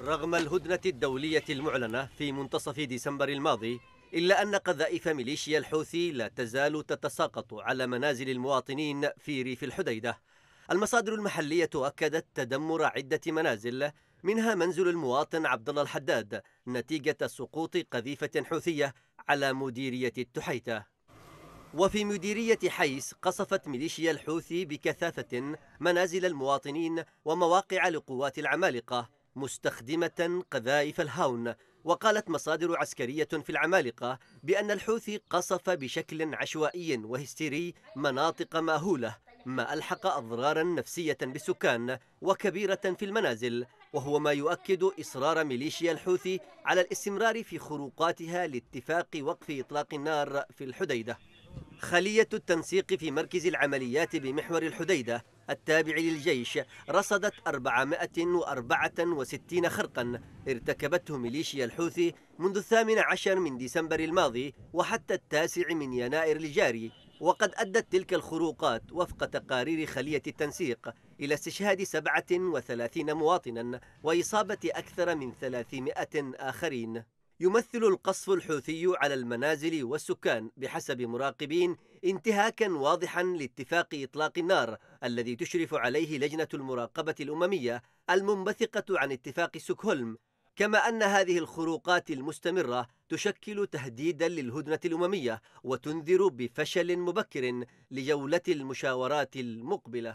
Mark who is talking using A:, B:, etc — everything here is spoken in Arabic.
A: رغم الهدنة الدولية المعلنة في منتصف ديسمبر الماضي إلا أن قذائف ميليشيا الحوثي لا تزال تتساقط على منازل المواطنين في ريف الحديدة المصادر المحلية أكدت تدمر عدة منازل منها منزل المواطن عبد الله الحداد نتيجة سقوط قذيفة حوثية على مديرية التحيتة وفي مديرية حيس قصفت ميليشيا الحوثي بكثافة منازل المواطنين ومواقع لقوات العمالقة مستخدمة قذائف الهاون وقالت مصادر عسكرية في العمالقة بأن الحوثي قصف بشكل عشوائي وهستيري مناطق مأهولة ما ألحق أضرارا نفسية بالسكان وكبيرة في المنازل وهو ما يؤكد إصرار ميليشيا الحوثي على الاستمرار في خروقاتها لاتفاق وقف إطلاق النار في الحديدة خلية التنسيق في مركز العمليات بمحور الحديدة التابع للجيش رصدت 464 خرقا ارتكبته ميليشيا الحوثي منذ الثامن عشر من ديسمبر الماضي وحتى التاسع من يناير الجاري وقد أدت تلك الخروقات وفق تقارير خلية التنسيق إلى استشهاد 37 مواطنا وإصابة أكثر من 300 آخرين يمثل القصف الحوثي على المنازل والسكان بحسب مراقبين انتهاكا واضحا لاتفاق إطلاق النار الذي تشرف عليه لجنة المراقبة الأممية المنبثقة عن اتفاق سوكهولم كما أن هذه الخروقات المستمرة تشكل تهديدا للهدنة الأممية وتنذر بفشل مبكر لجولة المشاورات المقبلة